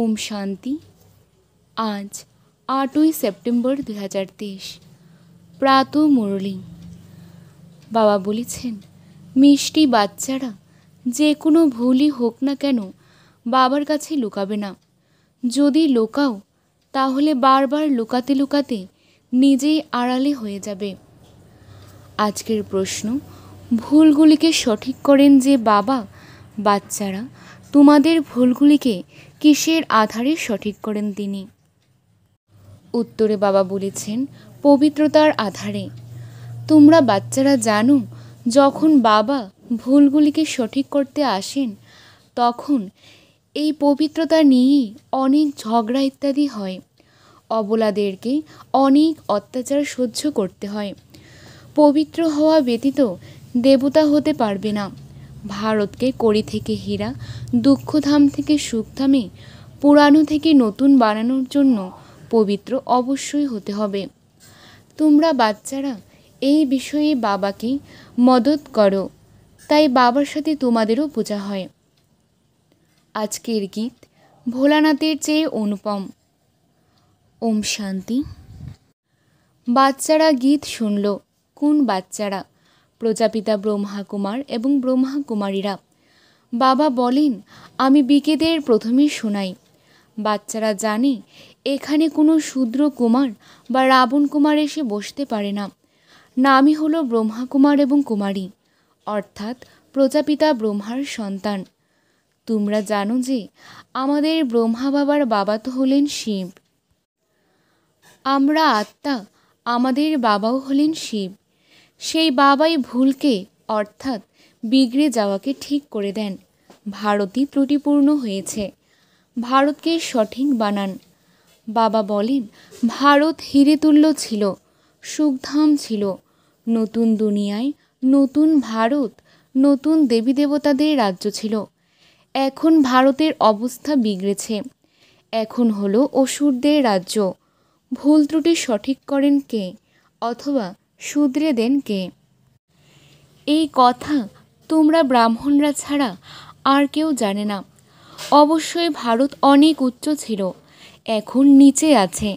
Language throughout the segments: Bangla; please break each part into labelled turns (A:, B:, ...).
A: ওম শান্তি আজ আটই সেপ্টেম্বর দু হাজার তেইশ প্রাত মুরলী বাবা বলেছেন মিষ্টি বাচ্চারা যে কোনো ভুলই হোক না কেন বাবার কাছে লুকাবে না যদি লোকাও তাহলে বারবার লুকাতে লুকাতে নিজেই আড়ালে হয়ে যাবে আজকের প্রশ্ন ভুলগুলিকে সঠিক করেন যে বাবা বাচ্চারা তোমাদের ভুলগুলিকে কিসের আধারে সঠিক করেন তিনি উত্তরে বাবা বলেছেন পবিত্রতার আধারে তোমরা বাচ্চারা জানো যখন বাবা ভুলগুলিকে সঠিক করতে আসেন তখন এই পবিত্রতা নিয়ে অনেক ঝগড়া ইত্যাদি হয় অবলাদেরকে অনেক অত্যাচার সহ্য করতে হয় পবিত্র হওয়া ব্যতীত দেবতা হতে পারবে না ভারতকে করি থেকে হীরা দুঃখধাম থেকে সুখধামে পুরানো থেকে নতুন বানানোর জন্য পবিত্র অবশ্যই হতে হবে তোমরা বাচ্চারা এই বিষয়ে বাবাকে মদত করো তাই বাবার সাথে তোমাদেরও পূজা হয় আজকের গীত ভোলানাথের চেয়ে অনুপম ওম শান্তি বাচ্চারা গীত শুনল কোন বাচ্চারা প্রজাপিতা ব্রহ্মা কুমার এবং ব্রহ্মা কুমারীরা বাবা বলেন আমি বিকেদের প্রথমে শোনাই বাচ্চারা জানে এখানে কোনো শূদ্র কুমার বা রাবণ কুমার এসে বসতে পারে না নামই হলো কুমার এবং কুমারী অর্থাৎ প্রজাপিতা ব্রহ্মার সন্তান তোমরা জানো যে আমাদের ব্রহ্মা বাবার বাবা তো হলেন শিব আমরা আত্মা আমাদের বাবাও হলেন শিব সেই বাবাই ভুলকে অর্থাৎ বিগড়ে যাওয়াকে ঠিক করে দেন ভারতই ত্রুটিপূর্ণ হয়েছে ভারতকে সঠিক বানান বাবা বলেন ভারত হিরেতুল্য ছিল সুখধাম ছিল নতুন দুনিয়ায় নতুন ভারত নতুন দেবী দেবতাদের রাজ্য ছিল এখন ভারতের অবস্থা বিগড়েছে এখন হলো অসুরদের রাজ্য ভুল ত্রুটি সঠিক করেন কে অথবা শুধরে দেন কে এই কথা তোমরা ব্রাহ্মণরা ছাড়া আর কেউ জানে না অবশ্যই ভারত অনেক উচ্চ ছিল এখন নিচে আছে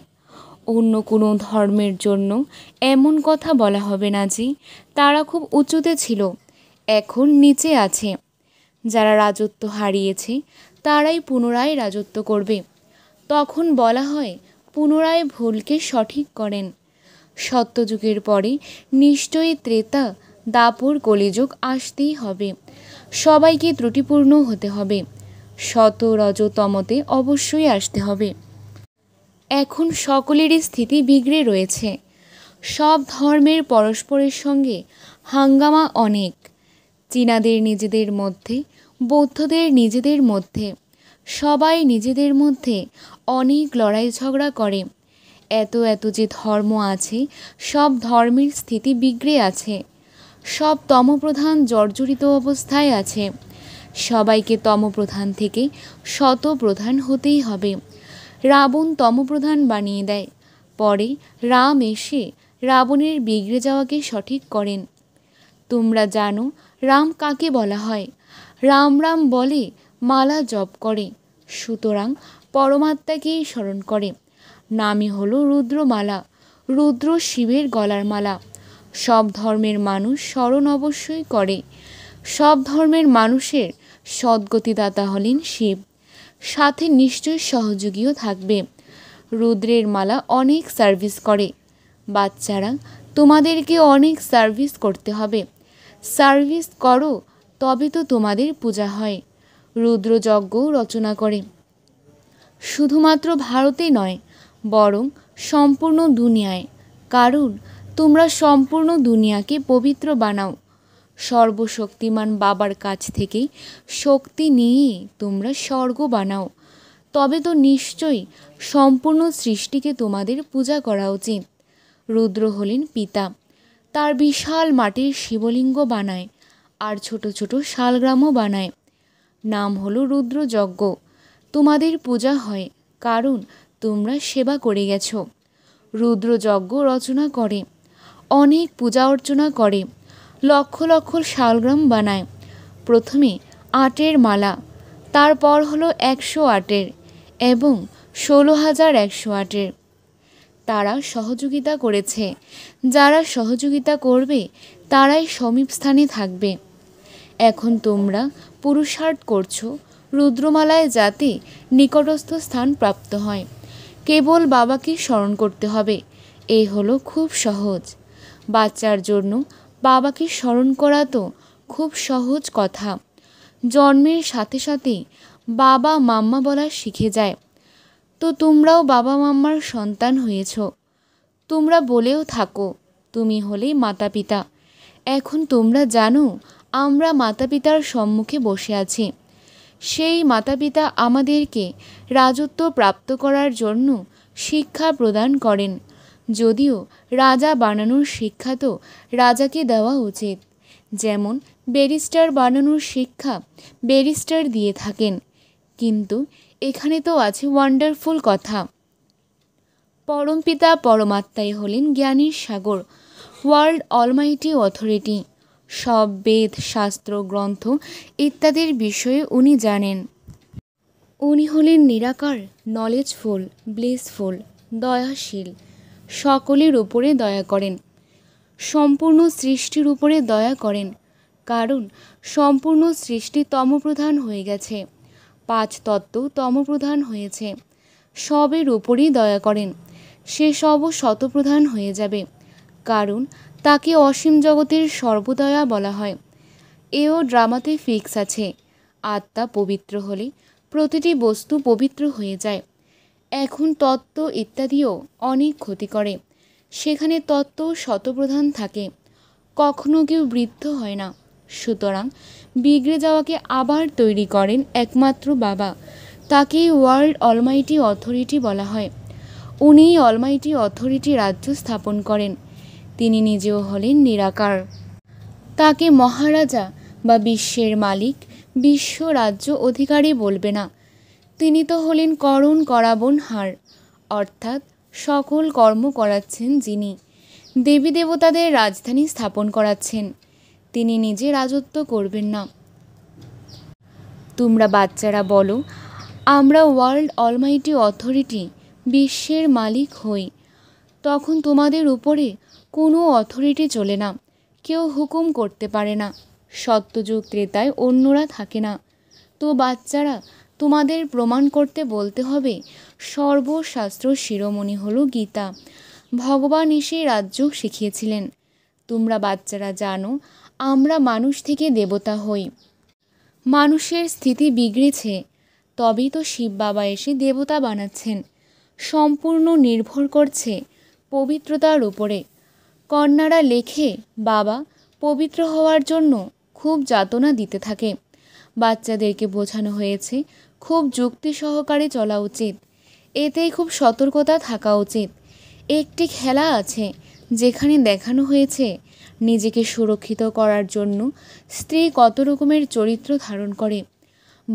A: অন্য কোনো ধর্মের জন্য এমন কথা বলা হবে না যে তারা খুব উঁচুতে ছিল এখন নিচে আছে যারা রাজত্ব হারিয়েছে তারাই পুনরায় রাজত্ব করবে তখন বলা হয় পুনরায় ভুলকে সঠিক করেন সত্যযুগের পরে নিশ্চয়ই ত্রেতা দাপুর কলিযুগ আসতেই হবে সবাইকে ত্রুটিপূর্ণ হতে হবে শত রজতমতে অবশ্যই আসতে হবে এখন সকলেরই স্থিতি বিগড়ে রয়েছে সব ধর্মের পরস্পরের সঙ্গে হাঙ্গামা অনেক চীনাদের নিজেদের মধ্যে বৌদ্ধদের নিজেদের মধ্যে সবাই নিজেদের মধ্যে অনেক লড়াই ঝগড়া করে এত এত যে ধর্ম আছে সব ধর্মের স্থিতি বিগড়ে আছে সব তমপ্রধান জর্জরিত অবস্থায় আছে সবাইকে তমপ্রধান থেকে শত প্রধান হতেই হবে রাবণ তমপ্রধান বানিয়ে দেয় পরে রাম এসে রাবণের বিগড়ে যাওয়াকে সঠিক করেন তোমরা জানো রাম কাকে বলা হয় রাম রাম বলে মালা জপ করে সুতরাং পরমাত্মাকেই স্মরণ করে নামই হল রুদ্রমালা রুদ্র শিবের গলার মালা সব ধর্মের মানুষ স্মরণ অবশ্যই করে সব ধর্মের মানুষের সদ্গতিদাতা হলেন শিব সাথে নিশ্চয় সহযোগীও থাকবে রুদ্রের মালা অনেক সার্ভিস করে বাচ্চারা তোমাদেরকে অনেক সার্ভিস করতে হবে সার্ভিস করো তবে তো তোমাদের পূজা হয় রুদ্রযজ্ঞও রচনা করে শুধুমাত্র ভারতে নয় বরং সম্পূর্ণ দুনিয়ায় কারণ তোমরা সম্পূর্ণ দুনিয়াকে পবিত্র বানাও সর্বশক্তিমান বাবার কাছ থেকেই শক্তি নিয়ে তোমরা স্বর্গ বানাও তবে তো নিশ্চয়ই সম্পূর্ণ সৃষ্টিকে তোমাদের পূজা করা উচিত রুদ্র হলেন পিতা তার বিশাল মাটির শিবলিঙ্গ বানায় আর ছোট ছোট শালগ্রামও বানায় নাম হলো রুদ্রযজ্ঞ তোমাদের পূজা হয় কারণ তোমরা সেবা করে গেছ রুদ্রযজ্ঞ রচনা করে অনেক পূজা অর্চনা করে লক্ষ লক্ষ শালগ্রাম বানায় প্রথমে আটের মালা তারপর হলো একশো আটের এবং ষোলো হাজার একশো আটের তারা সহযোগিতা করেছে যারা সহযোগিতা করবে তারাই সমীপ স্থানে থাকবে এখন তোমরা পুরুষার্থ করছো রুদ্রমালায় যাতে নিকটস্থ স্থান প্রাপ্ত হয় কেবল বাবাকে স্মরণ করতে হবে এই হলো খুব সহজ বাচ্চার জন্য বাবাকে স্মরণ করা তো খুব সহজ কথা জন্মের সাথে সাথে বাবা মাম্মা বলা শিখে যায় তো তোমরাও বাবা মাম্মার সন্তান হয়েছ তোমরা বলেও থাকো তুমি হলেই মাতা পিতা এখন তোমরা জানো আমরা মাতা পিতার সম্মুখে বসে আছি সেই মাতা পিতা আমাদেরকে রাজত্ব প্রাপ্ত করার জন্য শিক্ষা প্রদান করেন যদিও রাজা বানানোর শিক্ষা তো রাজাকে দেওয়া উচিত যেমন ব্যারিস্টার বানানোর শিক্ষা ব্যারিস্টার দিয়ে থাকেন কিন্তু এখানে তো আছে ওয়ান্ডারফুল কথা পরমপিতা পরমাত্মাই হলেন জ্ঞানীর সাগর ওয়ার্ল্ড অলমাইটি অথরিটি সব বেদ শাস্ত্র গ্রন্থ ইত্যাদির বিষয়ে উনি জানেন উনি হলেন নিরাকার নলেজফুল ব্লেসফুল দয়াশীল সকলের উপরে দয়া করেন সম্পূর্ণ সৃষ্টির উপরে দয়া করেন কারণ সম্পূর্ণ সৃষ্টি তমপ্রধান হয়ে গেছে পাঁচ তত্ত্ব তমপ্রধান হয়েছে সবের উপরই দয়া করেন সে সব শতপ্রধান হয়ে যাবে কারণ তাকে অসীম জগতের সর্বদয়া বলা হয় এও ড্রামাতে ফিক্স আছে আত্মা পবিত্র হলে প্রতিটি বস্তু পবিত্র হয়ে যায় এখন তত্ত্ব ইত্যাদিও অনেক ক্ষতি করে সেখানে তত্ত্ব শতপ্রধান থাকে কখনো কেউ বৃদ্ধ হয় না সুতরাং বিগড়ে যাওয়াকে আবার তৈরি করেন একমাত্র বাবা তাকে ওয়ার্ল্ড অলমাইটি অথরিটি বলা হয় উনি অলমাইটি অথরিটি রাজ্য স্থাপন করেন তিনি নিজেও হলেন নিরাকার তাকে মহারাজা বা বিশ্বের মালিক বিশ্ব রাজ্য অধিকারী বলবে না তিনি তো হলেন করণ করাবন হার অর্থাৎ সকল কর্ম করাচ্ছেন যিনি দেবী দেবতাদের রাজধানী স্থাপন করাচ্ছেন তিনি নিজে রাজত্ব করবেন না তোমরা বাচ্চারা বলো আমরা ওয়ার্ল্ড অলমাইটি অথরিটি বিশ্বের মালিক হই তখন তোমাদের উপরে কোনো অথরিটি চলে না কেউ হুকুম করতে পারে না সত্যযুগ ত্রেতায় অন্যরা থাকে না তো বাচ্চারা তোমাদের প্রমাণ করতে বলতে হবে সর্বশাস্ত্র শিরোমণি হলো গীতা ভগবান এসে রাজ্য শিখিয়েছিলেন তোমরা বাচ্চারা জানো আমরা মানুষ থেকে দেবতা হই মানুষের স্থিতি বিগড়েছে তবেই তো শিব বাবা এসে দেবতা বানাচ্ছেন সম্পূর্ণ নির্ভর করছে পবিত্রতার উপরে কন্যারা লেখে বাবা পবিত্র হওয়ার জন্য খুব যাতনা দিতে থাকে বাচ্চাদেরকে বোঝানো হয়েছে খুব যুক্তি সহকারে চলা উচিত এতেই খুব সতর্কতা থাকা উচিত একটি খেলা আছে যেখানে দেখানো হয়েছে নিজেকে সুরক্ষিত করার জন্য স্ত্রী কত রকমের চরিত্র ধারণ করে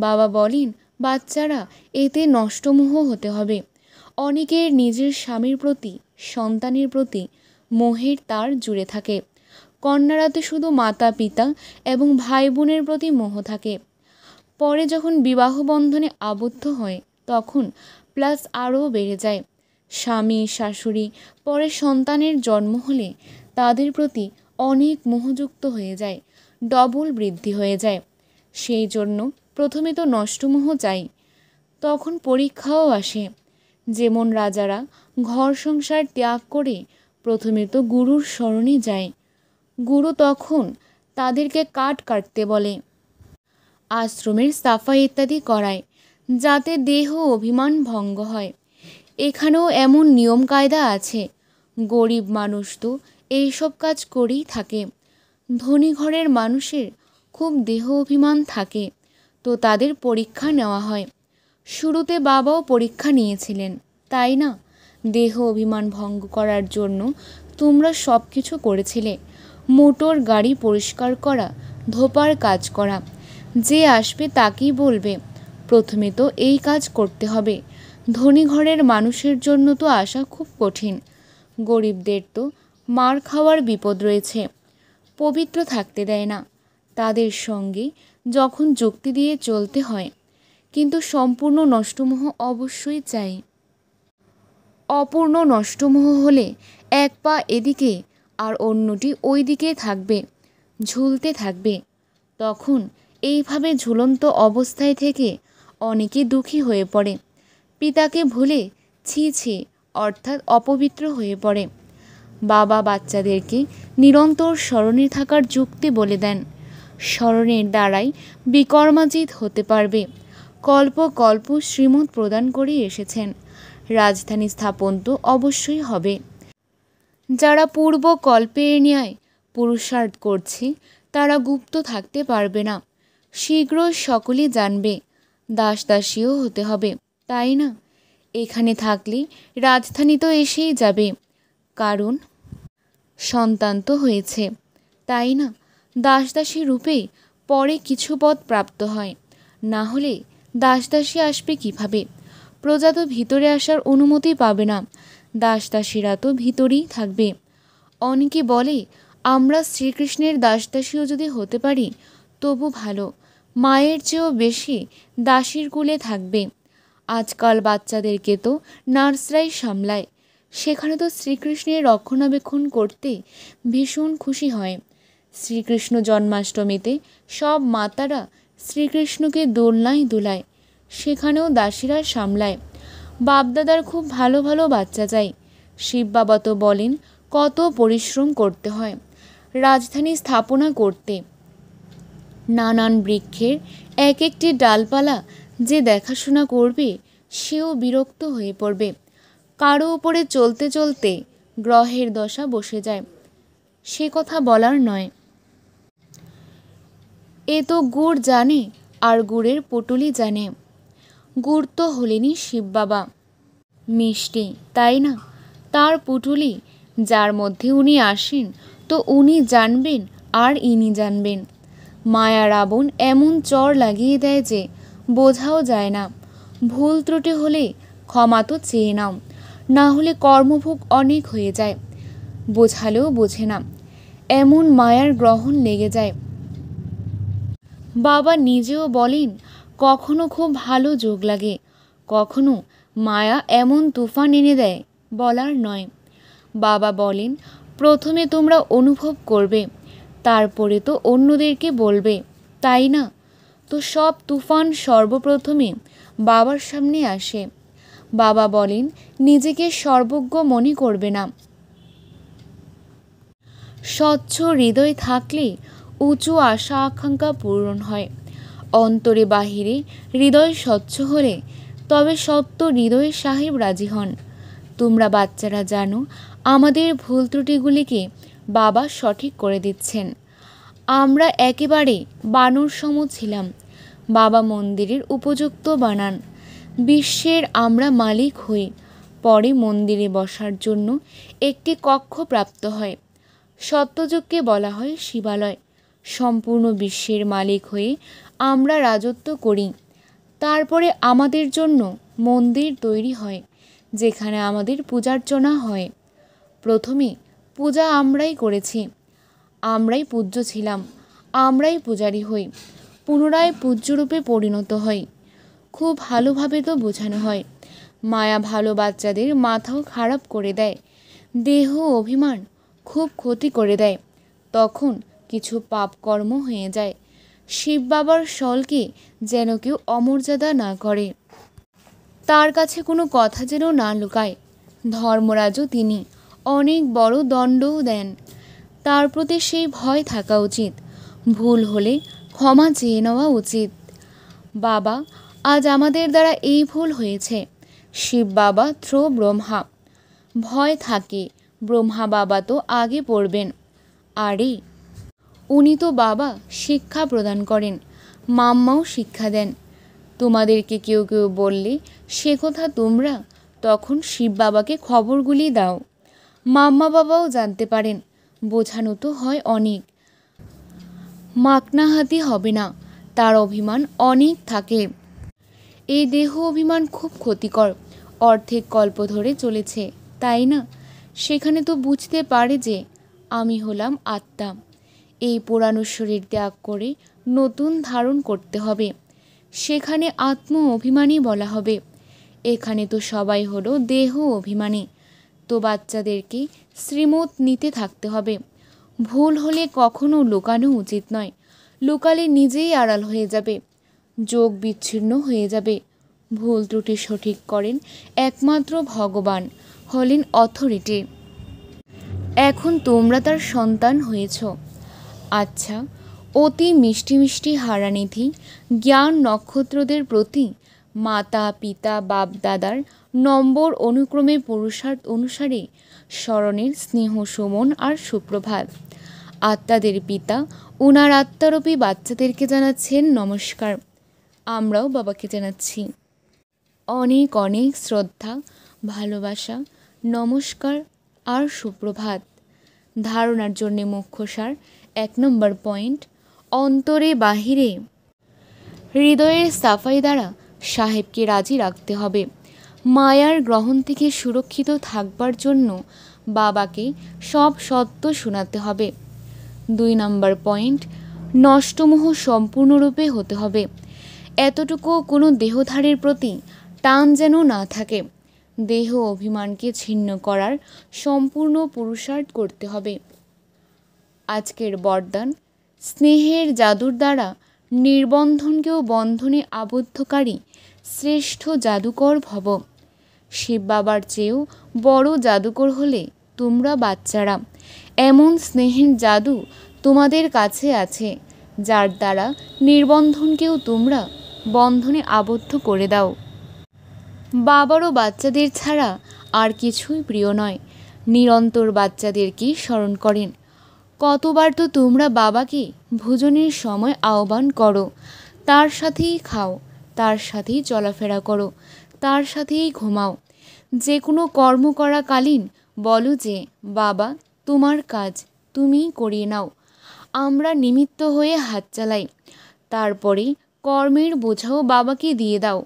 A: বাবা বলেন বাচ্চারা এতে নষ্টমোহ হতে হবে অনেকের নিজের স্বামীর প্রতি সন্তানের প্রতি মোহের তার জুড়ে থাকে কন্যারাতে শুধু মাতা পিতা এবং ভাই বোনের প্রতি মোহ থাকে পরে যখন বিবাহ বন্ধনে আবদ্ধ হয় তখন প্লাস আরও বেড়ে যায় স্বামী শাশুড়ি পরে সন্তানের জন্ম হলে তাদের প্রতি অনেক মোহযুক্ত হয়ে যায় ডবল বৃদ্ধি হয়ে যায় সেই জন্য প্রথমে তো নষ্টমোহ চাই তখন পরীক্ষাও আসে যেমন রাজারা ঘর সংসার ত্যাগ করে প্রথমে তো গুরুর স্মরণে যায় গুরু তখন তাদেরকে কাঠ কাটতে বলে আশ্রমের সাফা ইত্যাদি করায় যাতে দেহ অভিমান ভঙ্গ হয় এখানেও এমন নিয়ম কায়দা আছে গরিব মানুষ তো এইসব কাজ করেই থাকে ধনী ঘরের মানুষের খুব দেহ অভিমান থাকে তো তাদের পরীক্ষা নেওয়া হয় শুরুতে বাবাও পরীক্ষা নিয়েছিলেন তাই না দেহ অভিমান ভঙ্গ করার জন্য তোমরা সব কিছু করেছিলে মোটর গাড়ি পরিষ্কার করা ধোপার কাজ করা যে আসবে তাকেই বলবে প্রথমে তো এই কাজ করতে হবে ধনী ঘরের মানুষের জন্য তো আসা খুব কঠিন গরিবদের তো মার খাওয়ার বিপদ রয়েছে পবিত্র থাকতে দেয় না তাদের সঙ্গে যখন যুক্তি দিয়ে চলতে হয় কিন্তু সম্পূর্ণ নষ্টমোহ অবশ্যই চাই অপূর্ণ নষ্টমোহ হলে এক পা এদিকে আর অন্যটি ওই দিকে থাকবে ঝুলতে থাকবে তখন এইভাবে ঝুলন্ত অবস্থায় থেকে অনেকে দুঃখী হয়ে পড়ে পিতাকে ভুলে ছি ছি অর্থাৎ অপবিত্র হয়ে পড়ে বাবা বাচ্চাদেরকে নিরন্তর স্মরণে থাকার যুক্তি বলে দেন স্মরণের দ্বারাই বিকর্মাজিত হতে পারবে কল্প কল্প শ্রীমত প্রদান করে এসেছেন রাজধানী স্থাপন তো অবশ্যই হবে যারা পূর্ব কল্পে ন্যায় পুরুষার্থ করছে তারা গুপ্ত থাকতে পারবে না শীঘ্র সকলে জানবে দাস দাসীও হতে হবে তাই না এখানে থাকলে রাজধানী তো এসেই যাবে কারণ সন্তান তো হয়েছে তাই না দাসদাসী রূপে পরে কিছু পদ প্রাপ্ত হয় না হলে দাসদাসী আসবে কিভাবে প্রজা তো ভিতরে আসার অনুমতি পাবে না দাস দাসীরা তো ভিতরেই থাকবে অনেকে বলে আমরা শ্রীকৃষ্ণের দাসদাসীও যদি হতে পারি তবু ভালো মায়ের চেয়েও বেশি দাসীর কুলে থাকবে আজকাল বাচ্চাদেরকে তো নার্সরাই সামলায় সেখানে তো শ্রীকৃষ্ণের রক্ষণাবেক্ষণ করতে ভীষণ খুশি হয় শ্রীকৃষ্ণ জন্মাষ্টমীতে সব মাতারা শ্রীকৃষ্ণকে দোলনায় দোলায় সেখানেও দাসীরা সামলায় বাপদাদার খুব ভালো ভালো বাচ্চা চাই শিববাবা তো বলেন কত পরিশ্রম করতে হয় রাজধানী স্থাপনা করতে নানান বৃক্ষের এক একটি ডালপালা যে দেখাশোনা করবে সেও বিরক্ত হয়ে পড়বে কারো উপরে চলতে চলতে গ্রহের দশা বসে যায় সে কথা বলার নয় এ তো গুড় জানে আর গুড়ের পটুলি জানে গুরুত্ব হলেনি শিব বাবা মিষ্টি তাই না তার পুটুলি যার মধ্যে উনি আসেন তো উনি জানবেন আর ইনি জানবেন মায়া রাবণ এমন চর লাগিয়ে দেয় যে বোঝাও যায় না ভুল ত্রুটি হলে ক্ষমা তো চেয়ে নাও না হলে কর্মভোগ অনেক হয়ে যায় বোঝালেও বোঝে না এমন মায়ার গ্রহণ লেগে যায় বাবা নিজেও বলেন কখনো খুব ভালো যোগ লাগে কখনো মায়া এমন তুফান এনে দেয় বলার নয় বাবা বলেন প্রথমে তোমরা অনুভব করবে তারপরে তো অন্যদেরকে বলবে তাই না তো সব তুফান সর্বপ্রথমে বাবার সামনে আসে বাবা বলেন নিজেকে সর্বজ্ঞ মনে করবে না স্বচ্ছ হৃদয় থাকলে উঁচু আশা আকাঙ্ক্ষা পূরণ হয় অন্তরে বাহিরে হৃদয় স্বচ্ছ হলে তবে সত্য হৃদয়ে সাহেব রাজি হন তোমরা বাচ্চারা জানো আমাদের ভুল ত্রুটিগুলিকে বাবা সঠিক করে দিচ্ছেন আমরা একেবারে বানর সম ছিলাম বাবা মন্দিরের উপযুক্ত বানান বিশ্বের আমরা মালিক হই পরে মন্দিরে বসার জন্য একটি কক্ষ প্রাপ্ত হয় সত্যযুগকে বলা হয় শিবালয় সম্পূর্ণ বিশ্বের মালিক হয়ে আমরা রাজত্ব করি তারপরে আমাদের জন্য মন্দির তৈরি হয় যেখানে আমাদের পূজার্চনা হয় প্রথমে পূজা আমরাই করেছি আমরাই পূজ্য ছিলাম আমরাই পূজারি হই পুনরায় পূজ্যরূপে পরিণত হই খুব ভালোভাবে তো বোঝানো হয় মায়া ভালো বাচ্চাদের মাথাও খারাপ করে দেয় দেহ অভিমান খুব ক্ষতি করে দেয় তখন কিছু পাপকর্ম হয়ে যায় শিব বাবার শলকে যেন কেউ অমর্যাদা না করে তার কাছে কোনো কথা যেন না লুকায় ধর্মরাজও তিনি অনেক বড় দণ্ডও দেন তার প্রতি সেই ভয় থাকা উচিত ভুল হলে ক্ষমা চেয়ে নেওয়া উচিত বাবা আজ আমাদের দ্বারা এই ভুল হয়েছে শিব বাবা থ্রো ব্রহ্মা ভয় থাকে ব্রহ্মা বাবা তো আগে পড়বেন আরে উনি তো বাবা শিক্ষা প্রদান করেন মাম্মাও শিক্ষা দেন তোমাদেরকে কেউ কেউ বললে সে কথা তোমরা তখন শিব বাবাকে খবরগুলি দাও মাম্মা বাবাও জানতে পারেন বোঝানো তো হয় অনেক মাকনাহাতি হবে না তার অভিমান অনেক থাকে এই দেহ অভিমান খুব ক্ষতিকর অর্ধেক কল্প ধরে চলেছে তাই না সেখানে তো বুঝতে পারে যে আমি হলাম আত্মা এই পুরানো শরীর ত্যাগ করে নতুন ধারণ করতে হবে সেখানে আত্ম অভিমানী বলা হবে এখানে তো সবাই হলো দেহ অভিমানী তো বাচ্চাদেরকে শ্রীমত নিতে থাকতে হবে ভুল হলে কখনো লুকানো উচিত নয় লুকালে নিজেই আড়াল হয়ে যাবে যোগ বিচ্ছিন্ন হয়ে যাবে ভুল ত্রুটি সঠিক করেন একমাত্র ভগবান হলেন অথরিটি এখন তোমরা তার সন্তান হয়েছ আচ্ছা অতি মিষ্টি মিষ্টি হারানিধি জ্ঞান নক্ষত্রদের প্রতি মাতা পিতা বাপ দাদার নম্বর অনুক্রমে পুরুষার্থ অনুসারে স্মরণের স্নেহ সুমন আর সুপ্রভাত আত্মাদের পিতা ওনার আত্মারূপী বাচ্চাদেরকে জানাচ্ছেন নমস্কার আমরাও বাবাকে জানাচ্ছি অনেক অনেক শ্রদ্ধা ভালোবাসা নমস্কার আর সুপ্রভাত ধারণার জন্যে মুখ্যসার এক নম্বর পয়েন্ট অন্তরে বাহিরে হৃদয়ের সাফাই দ্বারা সাহেবকে রাজি রাখতে হবে মায়ার গ্রহণ থেকে সুরক্ষিত থাকবার জন্য বাবাকে সব সত্য শোনাতে হবে দুই নম্বর পয়েন্ট নষ্টমোহ সম্পূর্ণরূপে হতে হবে এতটুকু কোনো দেহধারীর প্রতি টান যেন না থাকে দেহ অভিমানকে ছিন্ন করার সম্পূর্ণ পুরুষার্থ করতে হবে আজকের বরদান স্নেহের জাদুর দ্বারা নির্বন্ধনকেও বন্ধনে আবদ্ধকারী শ্রেষ্ঠ জাদুকর ভব শিব বাবার চেয়েও বড় জাদুকর হলে তোমরা বাচ্চারা এমন স্নেহের জাদু তোমাদের কাছে আছে যার দ্বারা নির্বন্ধনকেও তোমরা বন্ধনে আবদ্ধ করে দাও বাবারও বাচ্চাদের ছাড়া আর কিছুই প্রিয় নয় নিরন্তর বাচ্চাদেরকেই স্মরণ করেন কতবার তো তোমরা বাবাকে ভোজনের সময় আহ্বান করো তার সাথেই খাও তার সাথেই চলাফেরা করো তার সাথেই ঘুমাও যে কোনো কর্ম করাকালীন বলো যে বাবা তোমার কাজ তুমিই করিয়ে নাও আমরা নিমিত্ত হয়ে হাত চালাই তারপরে কর্মের বোঝাও বাবাকে দিয়ে দাও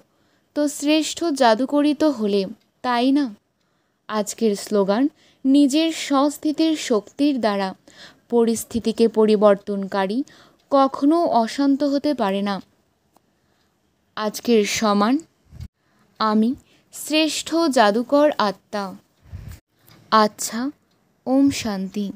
A: তো শ্রেষ্ঠ জাদুকরী তো হলে তাই না আজকের স্লোগান নিজের সংস্থিতির শক্তির দ্বারা পরিস্থিতিকে পরিবর্তনকারী কখনও অশান্ত হতে পারে না আজকের সমান আমি শ্রেষ্ঠ জাদুকর আত্মা আচ্ছা ওম শান্তি